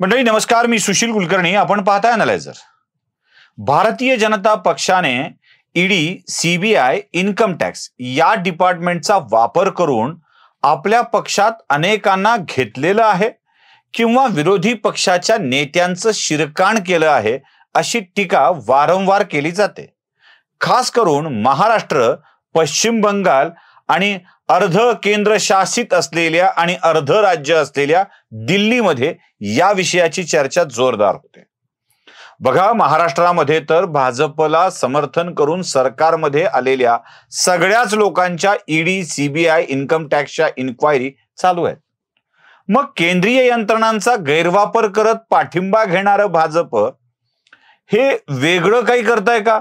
मंडळी नमस्कार मी सुशील कुलकर्णी आपण पाहताय अनालायझर भारतीय जनता पक्षाने ईडी सीबीआय इन्कम टॅक्स या डिपार्टमेंटचा वापर करून आपल्या पक्षात अनेकांना घेतलेलं आहे किंवा विरोधी पक्षाच्या नेत्यांचं शिरकाण केलं आहे अशी टीका वारंवार केली जाते खास करून महाराष्ट्र पश्चिम बंगाल आणि अर्ध केंद्र शासित असलेल्या आणि अर्ध राज्य असलेल्या दिल्लीमध्ये या विषयाची चर्चा जोरदार होते बघा महाराष्ट्रामध्ये तर भाजपला समर्थन करून सरकारमध्ये आलेल्या सगळ्याच लोकांच्या ईडी सीबीआय इन्कम टॅक्सच्या इन्क्वायरी चालू आहेत मग केंद्रीय यंत्रणांचा गैरवापर करत पाठिंबा घेणारं भाजप हे वेगळं काही करताय का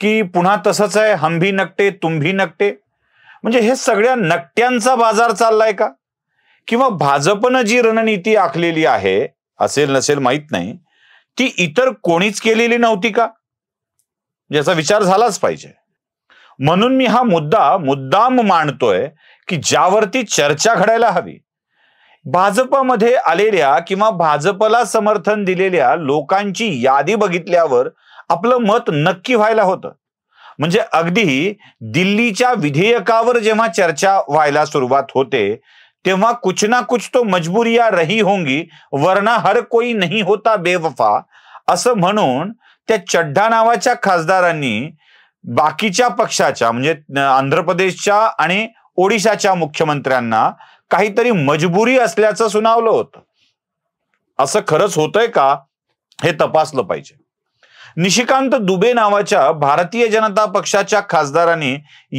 की पुन्हा तसंच आहे हम भी नकटे तुम भी नकटे म्हणजे हे सगळ्या नकट्यांचा बाजार चाललाय का किंवा भाजपनं जी रणनीती आखलेली आहे असेल नसेल माहीत नाही ती इतर कोणीच केलेली नव्हती का याचा विचार झालाच पाहिजे म्हणून मी हा मुद्दा मुद्दाम मांडतोय की ज्यावरती चर्चा घडायला हवी भाजपमध्ये आलेल्या किंवा भाजपला समर्थन दिलेल्या लोकांची यादी बघितल्यावर आपलं मत नक्की व्हायला होतं म्हणजे अगदी दिल्लीच्या विधेयकावर जेव्हा चर्चा व्हायला सुरुवात होते तेव्हा कुछ ना कुछ तो मजबुरिया रही होंगी वरना हर कोई नाही होता बेवफा असं म्हणून त्या चड्ढा नावाच्या खासदारांनी बाकीच्या पक्षाच्या म्हणजे आंध्र प्रदेशच्या आणि ओडिशाच्या मुख्यमंत्र्यांना काहीतरी मजबुरी असल्याचं सुनावलं होतं असं खरंच होतंय का हे तपासलं पाहिजे निशिकांत दुबे नावाच्या भारतीय जनता पक्षाच्या खासदारांनी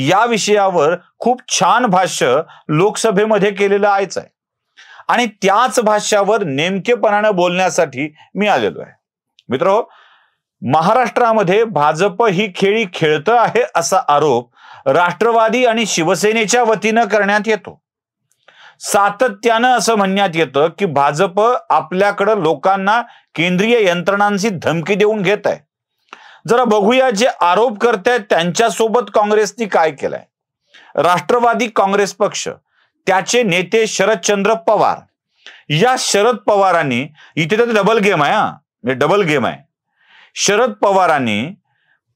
या विषयावर खूप छान भाष्य लोकसभेमध्ये केलेलं आहेच आहे आणि त्याच भाष्यावर नेमकेपणानं बोलण्यासाठी मी आलेलो आहे मित्र हो, महाराष्ट्रामध्ये भाजप ही खेळी खेळत आहे असा आरोप राष्ट्रवादी आणि शिवसेनेच्या वतीनं करण्यात येतो सातत्यानं असं म्हणण्यात येतं की भाजप आपल्याकडं लोकांना केंद्रीय यंत्रणांशी धमकी देऊन घेत आहे जरा बघूया जे आरोप आहेत त्यांच्यासोबत काँग्रेसनी काय केलंय राष्ट्रवादी काँग्रेस पक्ष त्याचे नेते शरदचंद्र पवार या शरद पवारांनी इथे तर डबल गेम आहे हा डबल गेम आहे शरद पवारांनी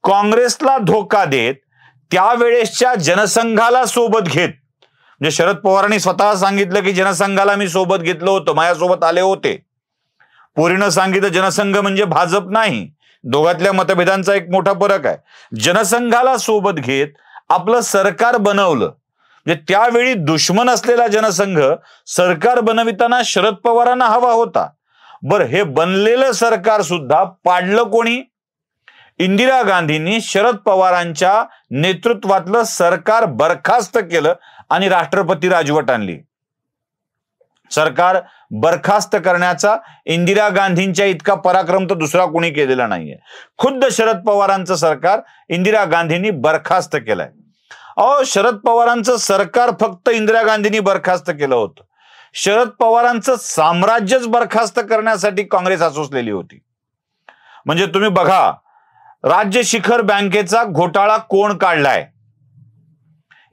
काँग्रेसला धोका देत त्यावेळेसच्या जनसंघाला सोबत घेत म्हणजे शरद पवारांनी स्वतः सांगितलं की जनसंघाला मी सोबत घेतलं होतं माझ्यासोबत आले होते पुरीनं सांगितलं जनसंघ म्हणजे भाजप नाही दोघातल्या मतभेदांचा एक मोठा फरक आहे जनसंघाला सोबत घेत आपलं सरकार बनवलं म्हणजे त्यावेळी दुश्मन असलेला जनसंघ सरकार बनविताना शरद पवारांना हवा होता बर हे बनलेलं सरकार सुद्धा पाडलं कोणी इंदिरा गांधींनी शरद पवारांच्या नेतृत्वातलं सरकार बरखास्त केलं आणि राष्ट्रपती राजवट आणली सरकार बरखास्त करण्याचा इंदिरा गांधींच्या इतका पराक्रम तर दुसरा कोणी केलेला नाहीये खुद्द शरद पवारांचं सरकार इंदिरा गांधींनी बरखास्त केलंय अहो शरद पवारांचं सरकार फक्त इंदिरा गांधींनी बरखास्त केलं होतं शरद पवारांचं साम्राज्यच बरखास्त करण्यासाठी काँग्रेस असोसलेली होती म्हणजे तुम्ही बघा राज्य शिखर बँकेचा घोटाळा कोण काढलाय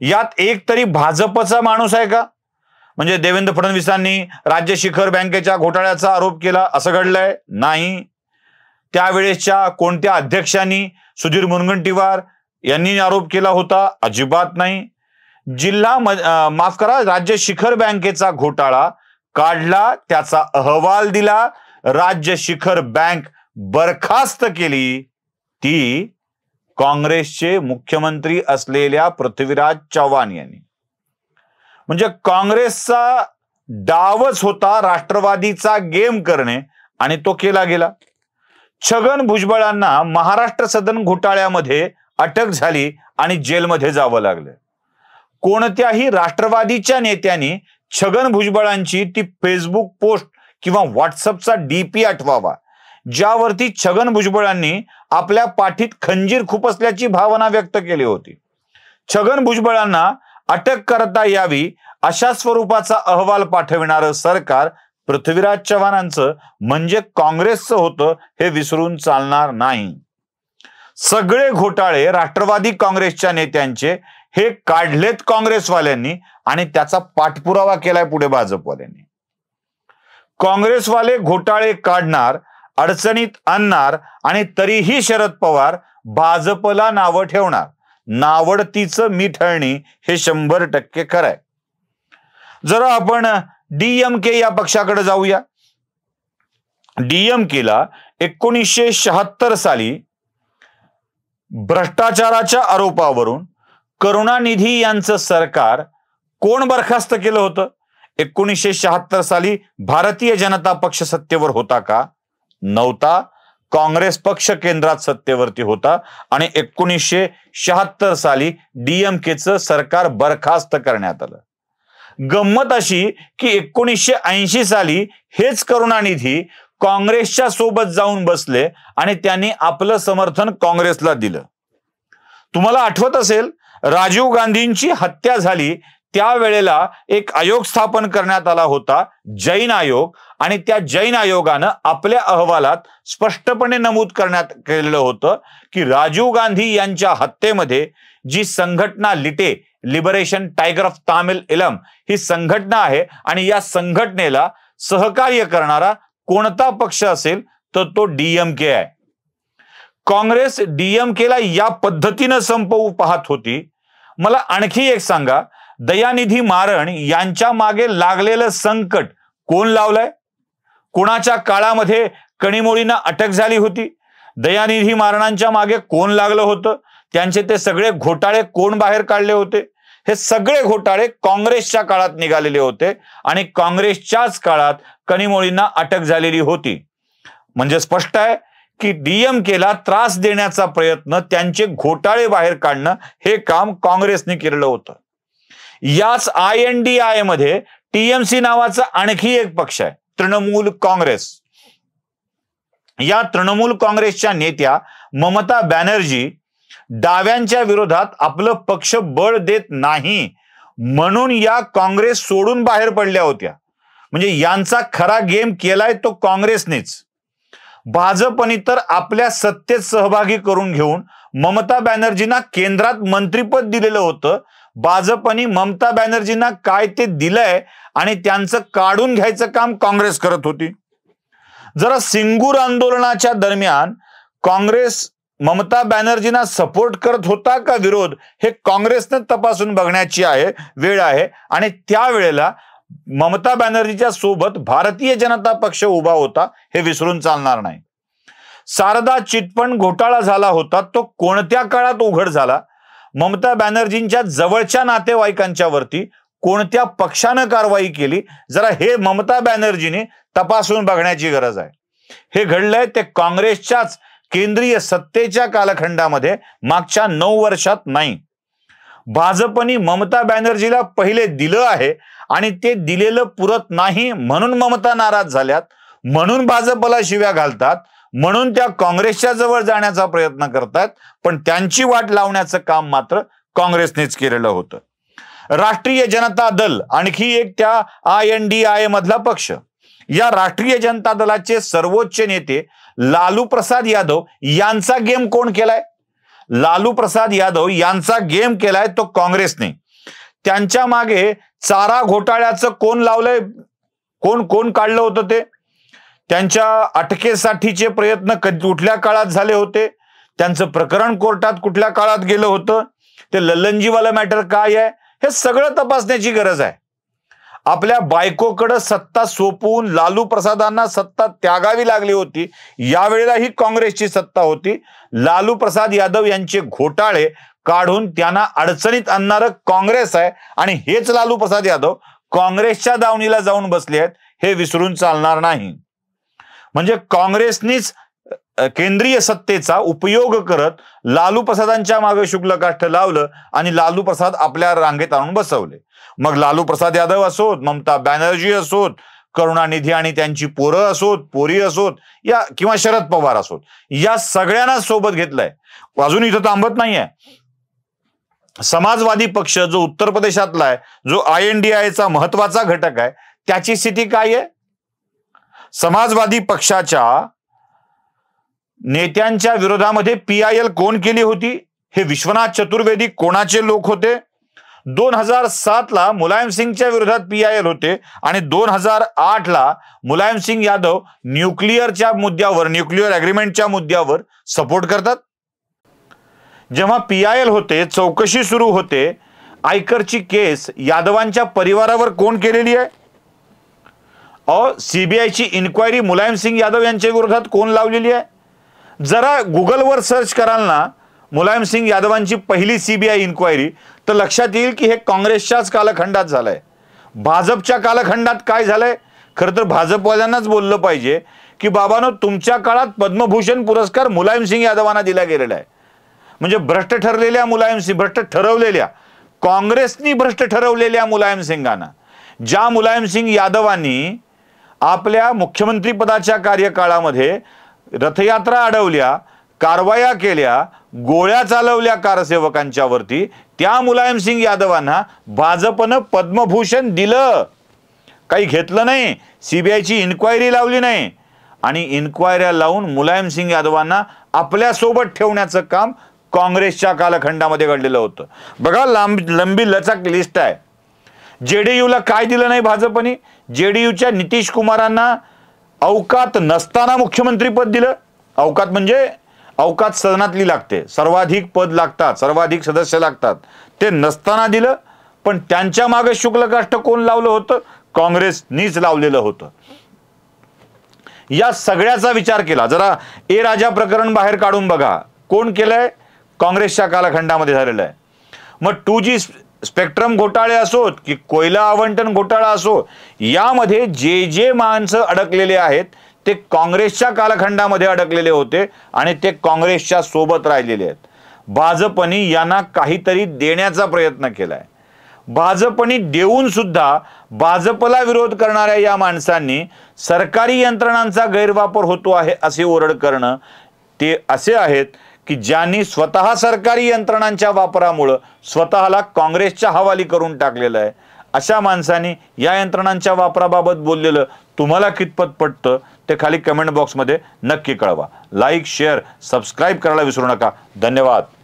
यात एक तरी भाजपचा माणूस आहे का म्हणजे देवेंद्र फडणवीसांनी राज्य शिखर बँकेच्या घोटाळ्याचा आरोप केला असं घडलंय नाही त्यावेळेसच्या कोणत्या अध्यक्षांनी सुधीर मुनगंटीवार यांनी आरोप केला होता अजिबात नाही जिल्हा माफ करा राज्य शिखर बँकेचा घोटाळा काढला त्याचा अहवाल दिला राज्य शिखर बँक बरखास्त केली ती काँग्रेसचे मुख्यमंत्री असलेल्या पृथ्वीराज चव्हाण यांनी म्हणजे काँग्रेसचा डावच होता राष्ट्रवादीचा गेम करणे आणि तो केला गेला छगन भुजबळांना महाराष्ट्र सदन घोटाळ्यामध्ये अटक झाली आणि जेलमध्ये जावं लागलं कोणत्याही राष्ट्रवादीच्या नेत्यांनी छगन भुजबळांची ती फेसबुक पोस्ट किंवा व्हॉट्सअपचा डीपी आठवावा ज्यावरती छगन भुजबळांनी आपल्या पाठीत खंजीर खुपसल्याची भावना व्यक्त केली होती छगन भुजबळांना अटक करता यावी अशा स्वरूपाचा अहवाल पाठविणारं सरकार पृथ्वीराज चव्हाणांचं म्हणजे काँग्रेसचं होतं हे विसरून चालणार नाही सगळे घोटाळे राष्ट्रवादी काँग्रेसच्या नेत्यांचे हे काढलेत काँग्रेसवाल्यांनी आणि त्याचा पाठपुरावा केलाय पुढे भाजपवाल्यांनी काँग्रेसवाले घोटाळे काढणार अडचणीत आणणार आणि तरीही शरद पवार भाजपला नावं ठेवणार नावडतीचं मी हे शंभर टक्के खरं आहे जर आपण डीएम के या पक्षाकडे जाऊया डीएम केला एकोणीसशे शहात्तर साली भ्रष्टाचाराच्या आरोपावरून करुणानिधी यांचं सरकार कोण बरखास्त केलं होतं एकोणीसशे शहात्तर साली भारतीय जनता पक्ष सत्तेवर होता का नव्हता काँग्रेस पक्ष केंद्रात सत्तेवरती होता आणि एकोणीसशे शहात्तर साली डीएमकेचं सरकार बरखास्त करण्यात आलं गंमत अशी की एकोणीसशे ऐंशी साली हेच करुणानिधी काँग्रेसच्या सोबत जाऊन बसले आणि त्यांनी आपलं समर्थन काँग्रेसला दिलं तुम्हाला आठवत असेल राजीव गांधींची हत्या झाली त्यावेळेला एक आयोग स्थापन करण्यात आला होता जैन आयोग आणि त्या जैन आयोगानं आपल्या अहवालात स्पष्टपणे नमूद करण्यात केलेलं होतं की राजीव गांधी यांच्या हत्येमध्ये जी संघटना LTTE liberation tiger of Tamil Eelam ही संघटना आहे आणि या संघटनेला सहकार्य करणारा कोणता पक्ष असेल तर तो डीएमके आहे काँग्रेस डीएमकेला या पद्धतीनं संपवू पाहत होती मला आणखी एक सांगा दयानिधी मारण यांच्या मागे लागलेलं संकट कोण लावलंय कोणाच्या काळामध्ये कणीमोळींना अटक झाली होती दयानिधी मारणांच्या मागे कोण लागलं होतं त्यांचे ते सगळे घोटाळे कोण बाहेर काढले होते हे सगळे घोटाळे काँग्रेसच्या काळात निघालेले होते आणि काँग्रेसच्याच काळात कणीमोळींना अटक झालेली होती म्हणजे स्पष्ट आहे की डीएमकेला त्रास देण्याचा प्रयत्न त्यांचे घोटाळे बाहेर काढणं हे काम काँग्रेसने केलेलं होतं याच आय एन डी आय मध्ये टीएमसी नावाचा आणखी एक पक्ष आहे तृणमूल काँग्रेस या तृणमूल काँग्रेसच्या नेत्या ममता बॅनर्जी डाव्यांच्या विरोधात आपलं पक्ष बळ देत नाही म्हणून या काँग्रेस सोडून बाहेर पडल्या होत्या म्हणजे यांचा खरा गेम केलाय तो काँग्रेसनेच भाजपने तर आपल्या सत्तेत सहभागी करून घेऊन ममता बॅनर्जींना केंद्रात मंत्रीपद दिलेलं होतं भाजपनी ममता बॅनर्जींना काय ते दिलंय आणि त्यांचं काढून घ्यायचं काम काँग्रेस करत होती जरा सिंगूर आंदोलनाच्या दरम्यान काँग्रेस ममता बॅनर्जींना सपोर्ट करत होता का विरोध हे काँग्रेसने तपासून बघण्याची आहे वेळ आहे आणि त्यावेळेला ममता बॅनर्जीच्या सोबत भारतीय जनता पक्ष उभा होता हे विसरून चालणार नाही सारदा चिटफंड घोटाळा झाला होता तो कोणत्या काळात उघड झाला ममता बॅनर्जींच्या जवळच्या नातेवाईकांच्यावरती कोणत्या पक्षानं कारवाई केली जरा हे ममता बॅनर्जीने तपासून बघण्याची गरज आहे हे घडलंय ते काँग्रेसच्याच केंद्रीय सत्तेच्या कालखंडामध्ये मागच्या नऊ वर्षात नाही भाजपनी ममता बॅनर्जीला पहिले दिलं आहे आणि ते दिलेलं पुरत नाही म्हणून ममता नाराज झाल्यात म्हणून भाजपला शिव्या घालतात म्हणून त्या काँग्रेसच्या जवळ जाण्याचा प्रयत्न करतात पण त्यांची वाट लावण्याचं काम मात्र काँग्रेसनेच केलेलं होतं राष्ट्रीय जनता दल आणखी एक त्या आय एन डी आय मधला पक्ष या राष्ट्रीय जनता दलाचे सर्वोच्च नेते लालू प्रसाद यादव यांचा गेम कोण केलाय लालू प्रसाद यादव यांचा गेम केलाय तो काँग्रेसने त्यांच्या मागे चारा घोटाळ्याचं कोण लावलंय कोण कोण काढलं होतं ते त्यांच्या अटकेसाठीचे प्रयत्न कधी कुठल्या काळात झाले होते त्यांचं प्रकरण कोर्टात कुठल्या काळात गेलं होतं ते ललनजीवाला मॅटर काय आहे हे सगळं तपासण्याची गरज आहे आपल्या बायकोकडं सत्ता सोपवून लालू प्रसादांना सत्ता त्यागावी लागली होती यावेळेला ही काँग्रेसची सत्ता होती लालू प्रसाद यादव यांचे घोटाळे काढून त्यांना अडचणीत आणणारं काँग्रेस आहे आणि हेच लालू प्रसाद यादव काँग्रेसच्या दावणीला जाऊन बसले आहेत हे विसरून चालणार नाही म्हणजे काँग्रेसनीच केंद्रीय सत्तेचा उपयोग करत लालू प्रसादांच्या मागे काष्ट लावलं आणि लालू प्रसाद आपल्या रांगेत आणून बसवले मग लालू प्रसाद यादव असोत ममता बॅनर्जी असोत करुणानिधी आणि त्यांची पोरं असोत पोरी असोत या किंवा शरद पवार असोत या सगळ्यांना सोबत घेतलंय अजून इथं थांबत नाहीये समाजवादी पक्ष जो उत्तर प्रदेशातला आहे जो आय एन डी आयचा महत्वाचा घटक आहे त्याची स्थिती काय आहे समाजवादी पक्षाच्या नेत्यांच्या विरोधामध्ये पी आय एल कोण केली होती हे विश्वनाथ चतुर्वेदी कोणाचे लोक होते दोन हजार सात ला मुलायम सिंगच्या विरोधात पी आय एल होते आणि दोन हजार आठ ला मुलायम सिंग यादव न्यूक्लिअरच्या मुद्द्यावर न्यूक्लिअर अग्रीमेंटच्या मुद्द्यावर सपोर्ट करतात जेव्हा पी आय एल होते चौकशी सुरू होते आयकरची केस यादवांच्या परिवारावर कोण केलेली आहे अ सीबीआयची इन्क्वायरी मुलायम सिंग यादव यांच्या विरोधात कोण लावलेली आहे जरा गुगलवर सर्च कराल ना मुलायम सिंग यादवांची पहिली सीबीआय इन्क्वायरी तर लक्षात येईल की हे काँग्रेसच्याच कालखंडात झालं आहे भाजपच्या कालखंडात काय झालंय खरं तर भाजपवाल्यांनाच बोललं पाहिजे की बाबानो तुमच्या काळात पद्मभूषण पुरस्कार मुलायम सिंग यादवांना दिला गेलेला आहे म्हणजे भ्रष्ट ठरलेल्या मुलायम सिंग भ्रष्ट ठरवलेल्या काँग्रेसनी भ्रष्ट ठरवलेल्या मुलायम ज्या मुलायम सिंग यादवांनी आपल्या मुख्यमंत्रीपदाच्या कार्यकाळामध्ये रथयात्रा अडवल्या कारवाया केल्या गोळ्या चालवल्या कारसेवकांच्यावरती त्या मुलायम सिंग यादवांना भाजपनं पद्मभूषण दिलं काही घेतलं नाही सीबीआयची इन्क्वायरी लावली नाही आणि इन्क्वायऱ्या लावून मुलायम सिंग यादवांना आपल्यासोबत ठेवण्याचं काम काँग्रेसच्या कालखंडामध्ये घडलेलं होतं बघा लांब लंबी लचक लिस्ट आहे जेडीयूला काय दिलं नाही भाजपने जेडीयूच्या नितीश कुमारांना अवकात नसताना मुख्यमंत्रीपद दिलं अवकात म्हणजे अवकात सदनातली लागते सर्वाधिक पद लागतात सर्वाधिक सदस्य लागतात ते नसताना दिलं पण त्यांच्या मागे काष्ट कोण लावलं होतं काँग्रेसनीच लावलेलं होतं या सगळ्याचा विचार केला जरा ए राजा प्रकरण बाहेर काढून बघा कोण केलंय काँग्रेसच्या कालखंडामध्ये झालेलं आहे मग टू जी स्पेक्ट्रम घोटाळे असोत की कोयला आवंटन घोटाळा असो यामध्ये जे जे माणसं अडकलेले आहेत ते काँग्रेसच्या कालखंडामध्ये अडकलेले होते आणि ते काँग्रेसच्या सोबत राहिलेले आहेत भाजपनी यांना काहीतरी देण्याचा प्रयत्न केलाय भाजपनी देऊन सुद्धा भाजपला विरोध करणाऱ्या या माणसांनी सरकारी यंत्रणांचा गैरवापर होतो आहे असे ओरड करणं ते असे आहेत की ज्यांनी स्वतः सरकारी यंत्रणांच्या वापरामुळं स्वतःला काँग्रेसच्या हवाली करून टाकलेलं आहे अशा माणसांनी या यंत्रणांच्या वापराबाबत बोललेलं तुम्हाला कितपत पटतं ते खाली कमेंट बॉक्समध्ये नक्की कळवा लाईक शेअर सबस्क्राईब करायला विसरू नका धन्यवाद